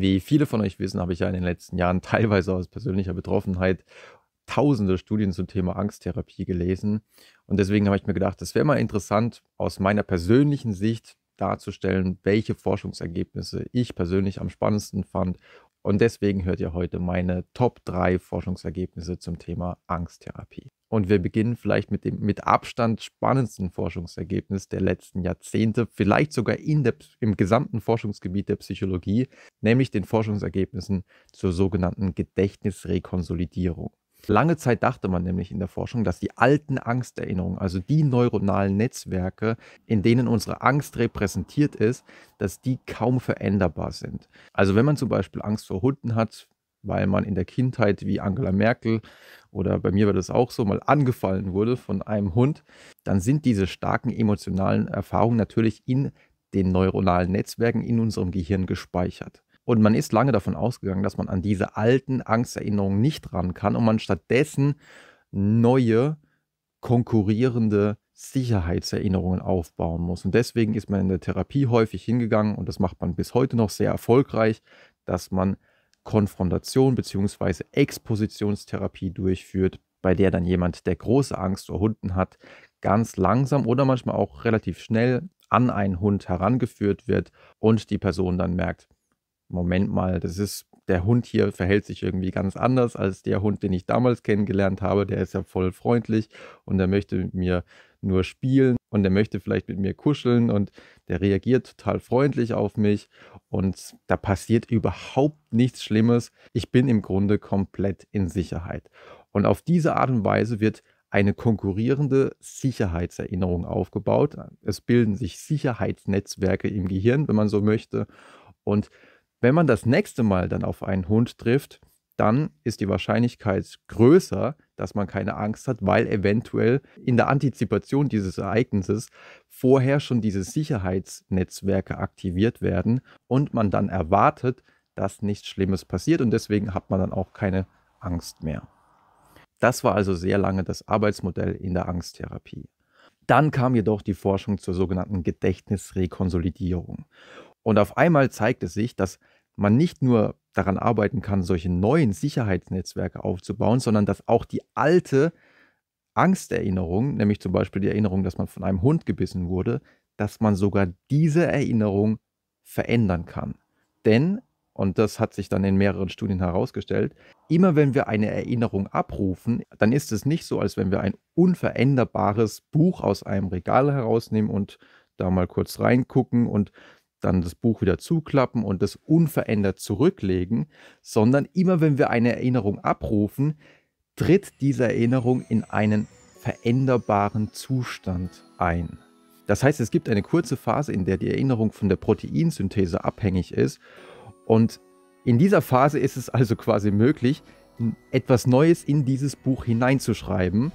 Wie viele von euch wissen, habe ich ja in den letzten Jahren teilweise aus persönlicher Betroffenheit tausende Studien zum Thema Angsttherapie gelesen. Und deswegen habe ich mir gedacht, es wäre mal interessant, aus meiner persönlichen Sicht darzustellen, welche Forschungsergebnisse ich persönlich am spannendsten fand. Und deswegen hört ihr heute meine Top 3 Forschungsergebnisse zum Thema Angsttherapie. Und wir beginnen vielleicht mit dem mit Abstand spannendsten Forschungsergebnis der letzten Jahrzehnte, vielleicht sogar in der, im gesamten Forschungsgebiet der Psychologie, nämlich den Forschungsergebnissen zur sogenannten Gedächtnisrekonsolidierung. Lange Zeit dachte man nämlich in der Forschung, dass die alten Angsterinnerungen, also die neuronalen Netzwerke, in denen unsere Angst repräsentiert ist, dass die kaum veränderbar sind. Also wenn man zum Beispiel Angst vor Hunden hat, weil man in der Kindheit wie Angela Merkel oder bei mir war das auch so, mal angefallen wurde von einem Hund, dann sind diese starken emotionalen Erfahrungen natürlich in den neuronalen Netzwerken in unserem Gehirn gespeichert. Und man ist lange davon ausgegangen, dass man an diese alten Angsterinnerungen nicht ran kann und man stattdessen neue, konkurrierende Sicherheitserinnerungen aufbauen muss. Und deswegen ist man in der Therapie häufig hingegangen und das macht man bis heute noch sehr erfolgreich, dass man Konfrontation bzw. Expositionstherapie durchführt, bei der dann jemand, der große Angst vor Hunden hat, ganz langsam oder manchmal auch relativ schnell an einen Hund herangeführt wird und die Person dann merkt, Moment mal, das ist der Hund hier verhält sich irgendwie ganz anders als der Hund, den ich damals kennengelernt habe. Der ist ja voll freundlich und der möchte mit mir nur spielen und der möchte vielleicht mit mir kuscheln und der reagiert total freundlich auf mich und da passiert überhaupt nichts Schlimmes. Ich bin im Grunde komplett in Sicherheit. Und auf diese Art und Weise wird eine konkurrierende Sicherheitserinnerung aufgebaut. Es bilden sich Sicherheitsnetzwerke im Gehirn, wenn man so möchte. Und wenn man das nächste Mal dann auf einen Hund trifft, dann ist die Wahrscheinlichkeit größer, dass man keine Angst hat, weil eventuell in der Antizipation dieses Ereignisses vorher schon diese Sicherheitsnetzwerke aktiviert werden und man dann erwartet, dass nichts Schlimmes passiert und deswegen hat man dann auch keine Angst mehr. Das war also sehr lange das Arbeitsmodell in der Angsttherapie. Dann kam jedoch die Forschung zur sogenannten Gedächtnisrekonsolidierung. Und auf einmal zeigte sich, dass man nicht nur daran arbeiten kann, solche neuen Sicherheitsnetzwerke aufzubauen, sondern dass auch die alte Angsterinnerung, nämlich zum Beispiel die Erinnerung, dass man von einem Hund gebissen wurde, dass man sogar diese Erinnerung verändern kann. Denn, und das hat sich dann in mehreren Studien herausgestellt, immer wenn wir eine Erinnerung abrufen, dann ist es nicht so, als wenn wir ein unveränderbares Buch aus einem Regal herausnehmen und da mal kurz reingucken und dann das Buch wieder zuklappen und das unverändert zurücklegen, sondern immer wenn wir eine Erinnerung abrufen, tritt diese Erinnerung in einen veränderbaren Zustand ein. Das heißt, es gibt eine kurze Phase, in der die Erinnerung von der Proteinsynthese abhängig ist und in dieser Phase ist es also quasi möglich, etwas Neues in dieses Buch hineinzuschreiben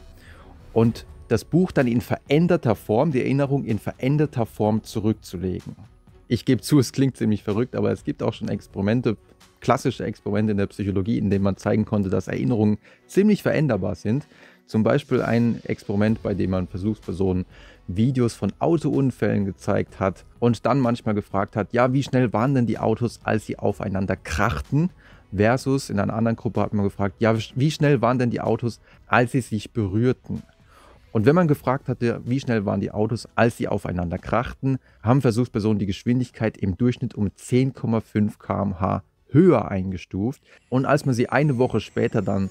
und das Buch dann in veränderter Form, die Erinnerung in veränderter Form zurückzulegen ich gebe zu, es klingt ziemlich verrückt, aber es gibt auch schon Experimente, klassische Experimente in der Psychologie, in denen man zeigen konnte, dass Erinnerungen ziemlich veränderbar sind. Zum Beispiel ein Experiment, bei dem man Versuchspersonen Videos von Autounfällen gezeigt hat und dann manchmal gefragt hat, ja, wie schnell waren denn die Autos, als sie aufeinander krachten? Versus in einer anderen Gruppe hat man gefragt, ja, wie schnell waren denn die Autos, als sie sich berührten? Und wenn man gefragt hatte, wie schnell waren die Autos, als sie aufeinander krachten, haben Versuchspersonen die Geschwindigkeit im Durchschnitt um 10,5 km/h höher eingestuft. Und als man sie eine Woche später dann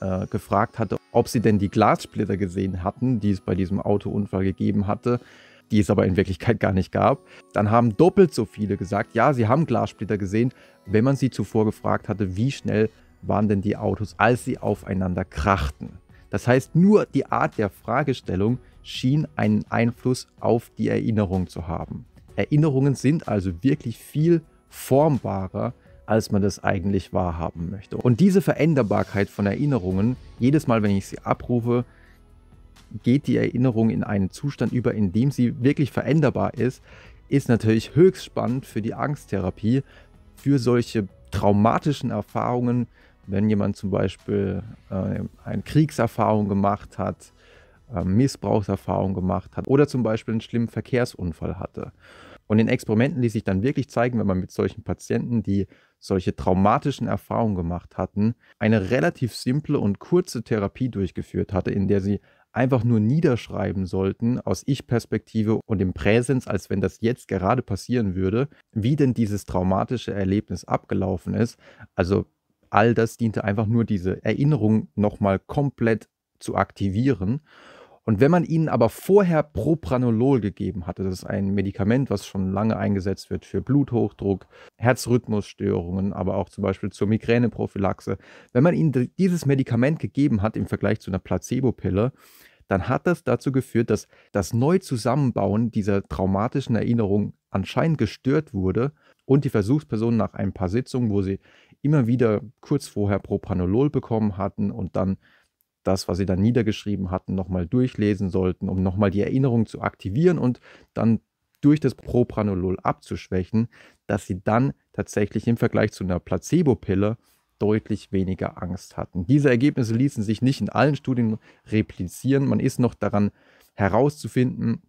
äh, gefragt hatte, ob sie denn die Glassplitter gesehen hatten, die es bei diesem Autounfall gegeben hatte, die es aber in Wirklichkeit gar nicht gab, dann haben doppelt so viele gesagt, ja, sie haben Glassplitter gesehen, wenn man sie zuvor gefragt hatte, wie schnell waren denn die Autos, als sie aufeinander krachten. Das heißt, nur die Art der Fragestellung schien einen Einfluss auf die Erinnerung zu haben. Erinnerungen sind also wirklich viel formbarer, als man das eigentlich wahrhaben möchte. Und diese Veränderbarkeit von Erinnerungen, jedes Mal, wenn ich sie abrufe, geht die Erinnerung in einen Zustand über, in dem sie wirklich veränderbar ist, ist natürlich höchst spannend für die Angsttherapie, für solche traumatischen Erfahrungen, wenn jemand zum Beispiel äh, eine Kriegserfahrung gemacht hat, äh, Missbrauchserfahrung gemacht hat oder zum Beispiel einen schlimmen Verkehrsunfall hatte. Und in Experimenten ließ sich dann wirklich zeigen, wenn man mit solchen Patienten, die solche traumatischen Erfahrungen gemacht hatten, eine relativ simple und kurze Therapie durchgeführt hatte, in der sie einfach nur niederschreiben sollten aus Ich-Perspektive und im Präsens, als wenn das jetzt gerade passieren würde, wie denn dieses traumatische Erlebnis abgelaufen ist. Also all das diente einfach nur, diese Erinnerung nochmal komplett zu aktivieren. Und wenn man ihnen aber vorher Propranolol gegeben hatte, das ist ein Medikament, was schon lange eingesetzt wird für Bluthochdruck, Herzrhythmusstörungen, aber auch zum Beispiel zur Migräneprophylaxe, wenn man ihnen dieses Medikament gegeben hat im Vergleich zu einer Placebopille, dann hat das dazu geführt, dass das Neuzusammenbauen dieser traumatischen Erinnerung anscheinend gestört wurde und die Versuchspersonen nach ein paar Sitzungen, wo sie immer wieder kurz vorher Propranolol bekommen hatten und dann das, was sie dann niedergeschrieben hatten, nochmal durchlesen sollten, um nochmal die Erinnerung zu aktivieren und dann durch das Propranolol abzuschwächen, dass sie dann tatsächlich im Vergleich zu einer Placebo-Pille deutlich weniger Angst hatten. Diese Ergebnisse ließen sich nicht in allen Studien replizieren. Man ist noch daran herauszufinden,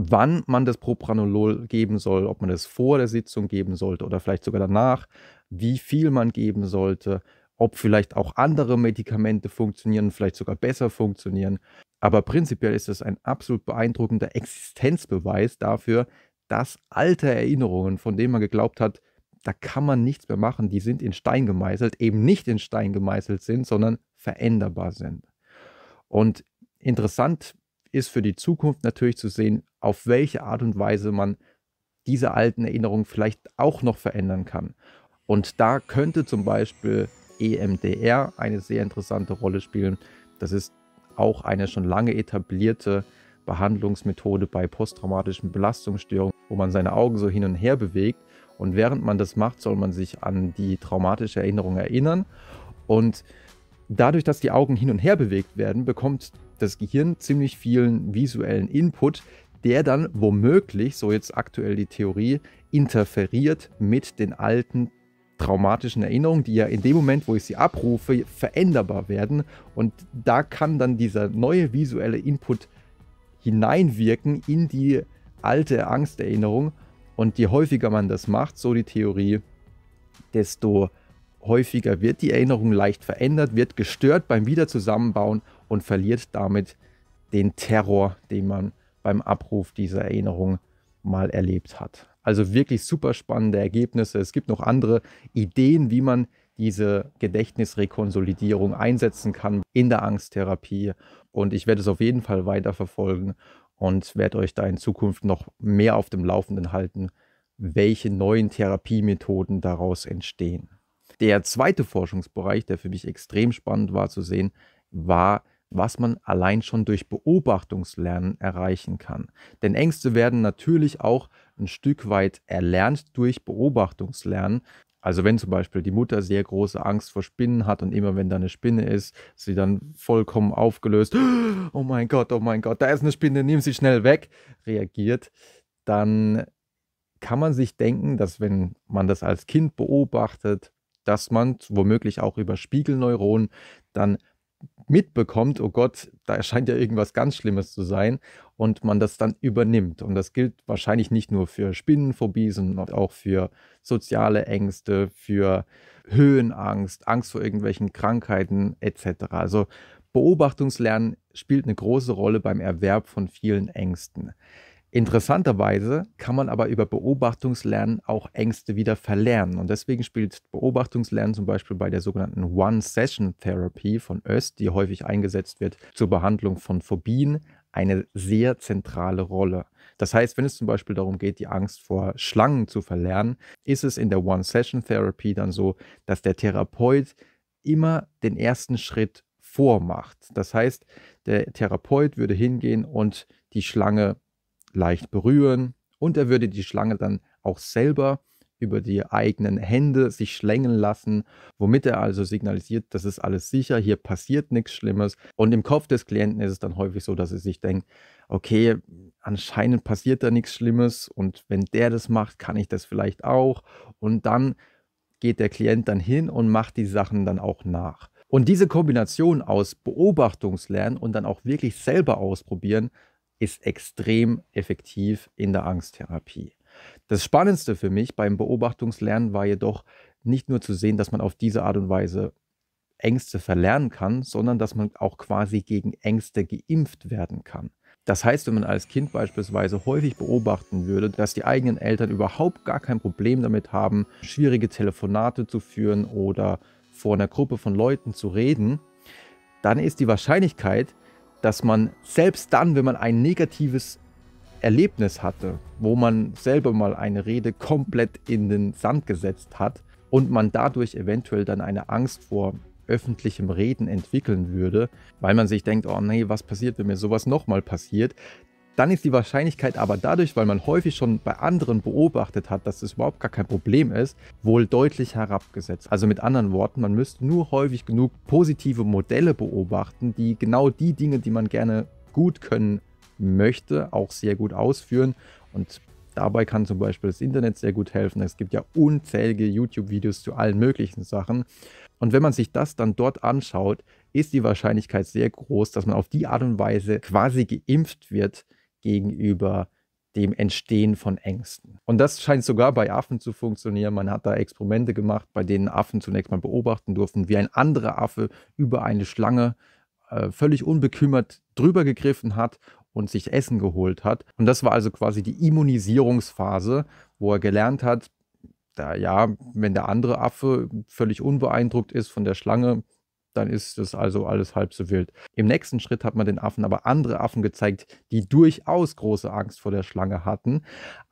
wann man das Propranolol geben soll, ob man das vor der Sitzung geben sollte oder vielleicht sogar danach, wie viel man geben sollte, ob vielleicht auch andere Medikamente funktionieren, vielleicht sogar besser funktionieren. Aber prinzipiell ist es ein absolut beeindruckender Existenzbeweis dafür, dass alte Erinnerungen, von denen man geglaubt hat, da kann man nichts mehr machen, die sind in Stein gemeißelt, eben nicht in Stein gemeißelt sind, sondern veränderbar sind. Und interessant ist für die Zukunft natürlich zu sehen, auf welche Art und Weise man diese alten Erinnerungen vielleicht auch noch verändern kann. Und da könnte zum Beispiel EMDR eine sehr interessante Rolle spielen. Das ist auch eine schon lange etablierte Behandlungsmethode bei posttraumatischen Belastungsstörungen, wo man seine Augen so hin und her bewegt. Und während man das macht, soll man sich an die traumatische Erinnerung erinnern. Und dadurch, dass die Augen hin und her bewegt werden, bekommt das Gehirn ziemlich vielen visuellen Input, der dann womöglich, so jetzt aktuell die Theorie, interferiert mit den alten traumatischen Erinnerungen, die ja in dem Moment, wo ich sie abrufe, veränderbar werden. Und da kann dann dieser neue visuelle Input hineinwirken in die alte Angsterinnerung. Und je häufiger man das macht, so die Theorie, desto häufiger wird die Erinnerung leicht verändert, wird gestört beim Wiederzusammenbauen und verliert damit den Terror, den man beim Abruf dieser Erinnerung mal erlebt hat. Also wirklich super spannende Ergebnisse. Es gibt noch andere Ideen, wie man diese Gedächtnisrekonsolidierung einsetzen kann in der Angsttherapie. Und ich werde es auf jeden Fall weiterverfolgen und werde euch da in Zukunft noch mehr auf dem Laufenden halten, welche neuen Therapiemethoden daraus entstehen. Der zweite Forschungsbereich, der für mich extrem spannend war zu sehen, war was man allein schon durch Beobachtungslernen erreichen kann. Denn Ängste werden natürlich auch ein Stück weit erlernt durch Beobachtungslernen. Also wenn zum Beispiel die Mutter sehr große Angst vor Spinnen hat und immer wenn da eine Spinne ist, sie dann vollkommen aufgelöst, oh mein Gott, oh mein Gott, da ist eine Spinne, nimm sie schnell weg, reagiert, dann kann man sich denken, dass wenn man das als Kind beobachtet, dass man womöglich auch über Spiegelneuronen dann mitbekommt, oh Gott, da erscheint ja irgendwas ganz Schlimmes zu sein und man das dann übernimmt. Und das gilt wahrscheinlich nicht nur für Spinnenphobie, sondern auch für soziale Ängste, für Höhenangst, Angst vor irgendwelchen Krankheiten etc. Also Beobachtungslernen spielt eine große Rolle beim Erwerb von vielen Ängsten. Interessanterweise kann man aber über Beobachtungslernen auch Ängste wieder verlernen. Und deswegen spielt Beobachtungslernen zum Beispiel bei der sogenannten One-Session-Therapy von Öst, die häufig eingesetzt wird zur Behandlung von Phobien, eine sehr zentrale Rolle. Das heißt, wenn es zum Beispiel darum geht, die Angst vor Schlangen zu verlernen, ist es in der One-Session-Therapy dann so, dass der Therapeut immer den ersten Schritt vormacht. Das heißt, der Therapeut würde hingehen und die Schlange leicht berühren und er würde die Schlange dann auch selber über die eigenen Hände sich schlängeln lassen, womit er also signalisiert, das ist alles sicher, hier passiert nichts Schlimmes. Und im Kopf des Klienten ist es dann häufig so, dass er sich denkt, okay, anscheinend passiert da nichts Schlimmes und wenn der das macht, kann ich das vielleicht auch. Und dann geht der Klient dann hin und macht die Sachen dann auch nach. Und diese Kombination aus Beobachtungslernen und dann auch wirklich selber ausprobieren, ist extrem effektiv in der Angsttherapie. Das Spannendste für mich beim Beobachtungslernen war jedoch nicht nur zu sehen, dass man auf diese Art und Weise Ängste verlernen kann, sondern dass man auch quasi gegen Ängste geimpft werden kann. Das heißt, wenn man als Kind beispielsweise häufig beobachten würde, dass die eigenen Eltern überhaupt gar kein Problem damit haben, schwierige Telefonate zu führen oder vor einer Gruppe von Leuten zu reden, dann ist die Wahrscheinlichkeit, dass man selbst dann, wenn man ein negatives Erlebnis hatte, wo man selber mal eine Rede komplett in den Sand gesetzt hat und man dadurch eventuell dann eine Angst vor öffentlichem Reden entwickeln würde, weil man sich denkt, oh nee, was passiert, wenn mir sowas nochmal passiert, dann ist die Wahrscheinlichkeit aber dadurch, weil man häufig schon bei anderen beobachtet hat, dass es das überhaupt gar kein Problem ist, wohl deutlich herabgesetzt. Also mit anderen Worten, man müsste nur häufig genug positive Modelle beobachten, die genau die Dinge, die man gerne gut können möchte, auch sehr gut ausführen. Und dabei kann zum Beispiel das Internet sehr gut helfen. Es gibt ja unzählige YouTube-Videos zu allen möglichen Sachen. Und wenn man sich das dann dort anschaut, ist die Wahrscheinlichkeit sehr groß, dass man auf die Art und Weise quasi geimpft wird, gegenüber dem Entstehen von Ängsten. Und das scheint sogar bei Affen zu funktionieren. Man hat da Experimente gemacht, bei denen Affen zunächst mal beobachten durften, wie ein anderer Affe über eine Schlange äh, völlig unbekümmert drüber gegriffen hat und sich Essen geholt hat. Und das war also quasi die Immunisierungsphase, wo er gelernt hat, da ja, wenn der andere Affe völlig unbeeindruckt ist von der Schlange, dann ist das also alles halb so wild. Im nächsten Schritt hat man den Affen aber andere Affen gezeigt, die durchaus große Angst vor der Schlange hatten.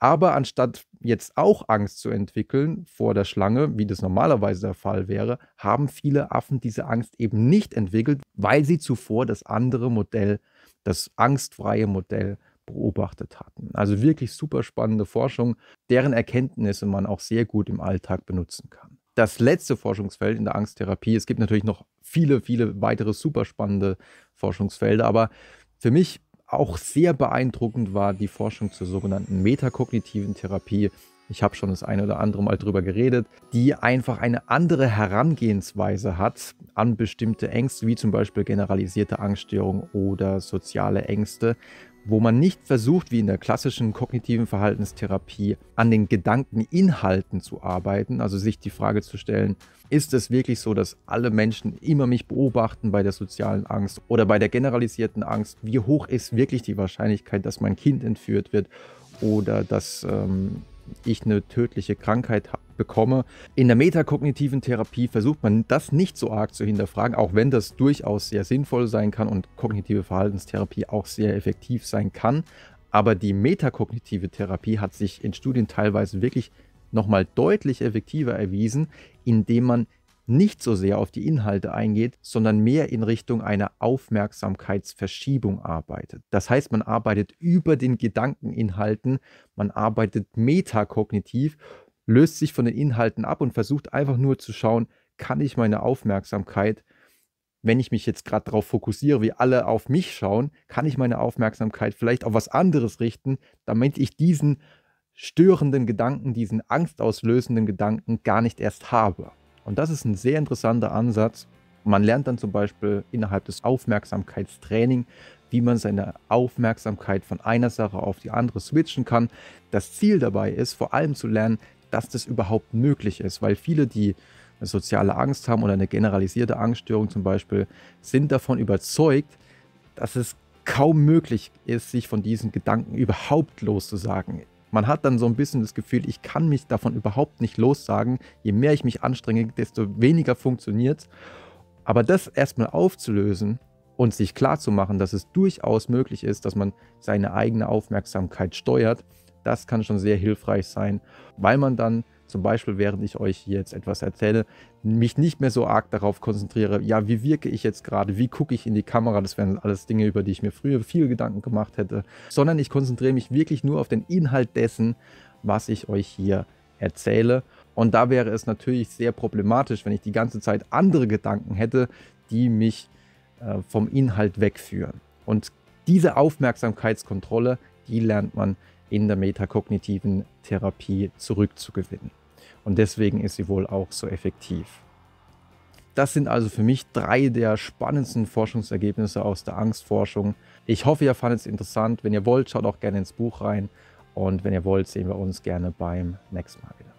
Aber anstatt jetzt auch Angst zu entwickeln vor der Schlange, wie das normalerweise der Fall wäre, haben viele Affen diese Angst eben nicht entwickelt, weil sie zuvor das andere Modell, das angstfreie Modell beobachtet hatten. Also wirklich super spannende Forschung, deren Erkenntnisse man auch sehr gut im Alltag benutzen kann das letzte Forschungsfeld in der Angsttherapie. Es gibt natürlich noch viele, viele weitere super spannende Forschungsfelder, aber für mich auch sehr beeindruckend war die Forschung zur sogenannten metakognitiven Therapie. Ich habe schon das eine oder andere Mal drüber geredet, die einfach eine andere Herangehensweise hat an bestimmte Ängste, wie zum Beispiel generalisierte Angststörungen oder soziale Ängste, wo man nicht versucht, wie in der klassischen kognitiven Verhaltenstherapie, an den Gedankeninhalten zu arbeiten, also sich die Frage zu stellen, ist es wirklich so, dass alle Menschen immer mich beobachten bei der sozialen Angst oder bei der generalisierten Angst? Wie hoch ist wirklich die Wahrscheinlichkeit, dass mein Kind entführt wird oder dass ähm, ich eine tödliche Krankheit bekomme. In der metakognitiven Therapie versucht man das nicht so arg zu hinterfragen, auch wenn das durchaus sehr sinnvoll sein kann und kognitive Verhaltenstherapie auch sehr effektiv sein kann. Aber die metakognitive Therapie hat sich in Studien teilweise wirklich nochmal deutlich effektiver erwiesen, indem man nicht so sehr auf die Inhalte eingeht, sondern mehr in Richtung einer Aufmerksamkeitsverschiebung arbeitet. Das heißt, man arbeitet über den Gedankeninhalten, man arbeitet metakognitiv, löst sich von den Inhalten ab und versucht einfach nur zu schauen, kann ich meine Aufmerksamkeit, wenn ich mich jetzt gerade darauf fokussiere, wie alle auf mich schauen, kann ich meine Aufmerksamkeit vielleicht auf was anderes richten, damit ich diesen störenden Gedanken, diesen angstauslösenden Gedanken gar nicht erst habe. Und das ist ein sehr interessanter Ansatz. Man lernt dann zum Beispiel innerhalb des Aufmerksamkeitstraining, wie man seine Aufmerksamkeit von einer Sache auf die andere switchen kann. Das Ziel dabei ist vor allem zu lernen, dass das überhaupt möglich ist, weil viele, die eine soziale Angst haben oder eine generalisierte Angststörung zum Beispiel, sind davon überzeugt, dass es kaum möglich ist, sich von diesen Gedanken überhaupt loszusagen. Man hat dann so ein bisschen das Gefühl, ich kann mich davon überhaupt nicht lossagen. Je mehr ich mich anstrenge, desto weniger funktioniert es. Aber das erstmal aufzulösen und sich klarzumachen, dass es durchaus möglich ist, dass man seine eigene Aufmerksamkeit steuert, das kann schon sehr hilfreich sein, weil man dann zum Beispiel, während ich euch jetzt etwas erzähle, mich nicht mehr so arg darauf konzentriere, ja, wie wirke ich jetzt gerade, wie gucke ich in die Kamera, das wären alles Dinge, über die ich mir früher viel Gedanken gemacht hätte, sondern ich konzentriere mich wirklich nur auf den Inhalt dessen, was ich euch hier erzähle. Und da wäre es natürlich sehr problematisch, wenn ich die ganze Zeit andere Gedanken hätte, die mich äh, vom Inhalt wegführen. Und diese Aufmerksamkeitskontrolle, die lernt man in der metakognitiven Therapie zurückzugewinnen. Und deswegen ist sie wohl auch so effektiv. Das sind also für mich drei der spannendsten Forschungsergebnisse aus der Angstforschung. Ich hoffe, ihr fandet es interessant. Wenn ihr wollt, schaut auch gerne ins Buch rein. Und wenn ihr wollt, sehen wir uns gerne beim nächsten Mal wieder.